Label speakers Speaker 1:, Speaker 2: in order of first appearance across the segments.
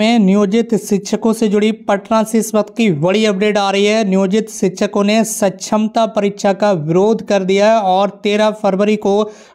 Speaker 1: में नियोजित शिक्षकों से जुड़ी पटना से इस वक्त की बड़ी अपडेट आ रही है नियोजित शिक्षकों ने सक्षमता परीक्षा का विरोध कर दिया है और 13 फरवरी को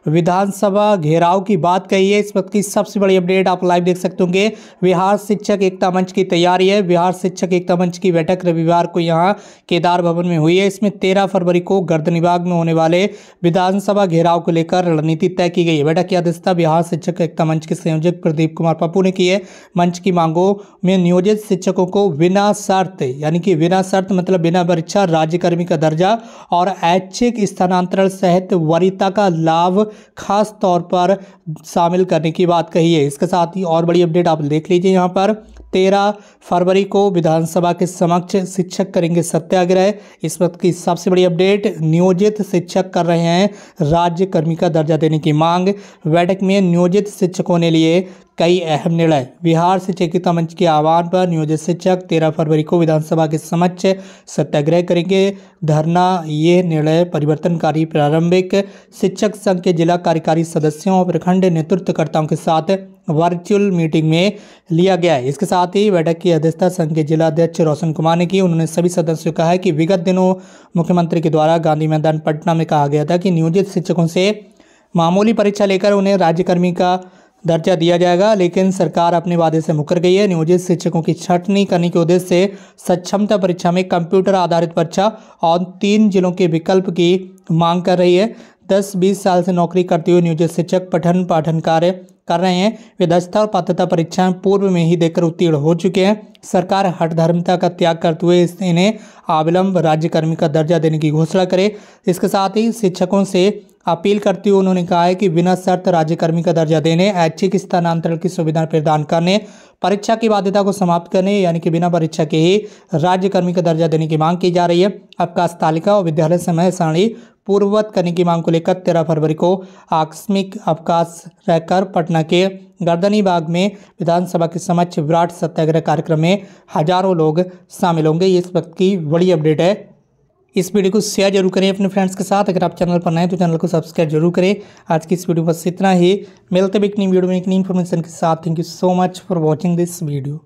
Speaker 1: विधानसभा घेराव की बात कही है इस वक्त की सबसे बड़ी अपडेट आप लाइव देख सकते होंगे बिहार शिक्षक एकता मंच की तैयारी है बिहार शिक्षक एकता मंच की बैठक रविवार को यहाँ केदार भवन में हुई है इसमें तेरह फरवरी को गर्दनीबाग में होने वाले विधानसभा घेराव को लेकर रणनीति तय की गई है बैठक की अध्यक्षता बिहार शिक्षक एकता मंच के संयोजक प्रदीप कुमार पप्पू ने की है मंच की मांग मांगों में नियोजित शिक्षकों को बिना शर्त यानी कि बिना शर्त मतलब बिना परीक्षा राज्यकर्मी का दर्जा और ऐच्छिक स्थानांतरण सहित वरीयता का लाभ खास तौर पर शामिल करने की बात कही है इसके साथ ही और बड़ी अपडेट आप देख लीजिए यहाँ पर तेरह फरवरी को विधानसभा के समक्ष शिक्षक करेंगे सत्याग्रह इस वक्त की सबसे बड़ी अपडेट नियोजित शिक्षक कर रहे हैं राज्यकर्मी का दर्जा देने की मांग बैठक में नियोजित शिक्षकों ने लिए कई अहम निर्णय बिहार शिक्षकिता मंच के आह्वान पर नियोजित शिक्षक तेरह फरवरी को विधानसभा के समक्ष सत्याग्रह करेंगे धरना ये निर्णय परिवर्तनकारी प्रारंभिक शिक्षक संघ के जिला कार्यकारी सदस्यों और प्रखंड नेतृत्वकर्ताओं के साथ वर्चुअल मीटिंग में लिया गया है इसके साथ ही बैठक की अध्यक्षता संघ के जिला अध्यक्ष रोशन कुमार ने की उन्होंने सभी सदस्यों कहा है कि विगत दिनों मुख्यमंत्री के द्वारा गांधी मैदान पटना में कहा गया था कि नियोजित शिक्षकों से मामूली परीक्षा लेकर उन्हें राज्यकर्मी का दर्जा दिया जाएगा लेकिन सरकार अपने वादे से मुकर गई है नियोजित शिक्षकों की छटनी करने के उद्देश्य से सक्षमता परीक्षा में कंप्यूटर आधारित परीक्षा और तीन जिलों के विकल्प की मांग कर रही है दस बीस साल से नौकरी करते हुए नियोजित शिक्षक पठन पाठन कार्य कर रहे हैं वे दक्षता और पात्रता परीक्षाएं पूर्व में ही देकर उत्तीर्ण हो चुके हैं सरकार हट धर्मता का त्याग करते हुए इन्हें अविलंब राज्यकर्मी का दर्जा देने की घोषणा करे इसके साथ ही शिक्षकों से अपील करते हुए उन्होंने कहा है कि बिना शर्त राज्यकर्मी का दर्जा देने ऐच्छिक स्थानांतरण की सुविधा प्रदान करने परीक्षा की बाध्यता को समाप्त करने यानी कि बिना परीक्षा के ही राज्यकर्मी का दर्जा देने की मांग की जा रही है अवकाश तालिका और विद्यालय समय सारणी पूर्ववत करने की मांग को लेकर तेरह फरवरी को आकस्मिक अवकाश रहकर पटना के गर्दनी बाग में विधानसभा के समक्ष विराट सत्याग्रह कार्यक्रम में हजारों लोग शामिल होंगे ये इस वक्त की बड़ी अपडेट है इस वीडियो को शेयर जरूर करें अपने फ्रेंड्स के साथ अगर आप चैनल पर नए तो चैनल को सब्सक्राइब जरूर करें आज की इस वीडियो बस इतना ही मिलते भी एक नई वीडियो में एक नई इन्फॉर्मेशन के साथ thank you so much for watching this video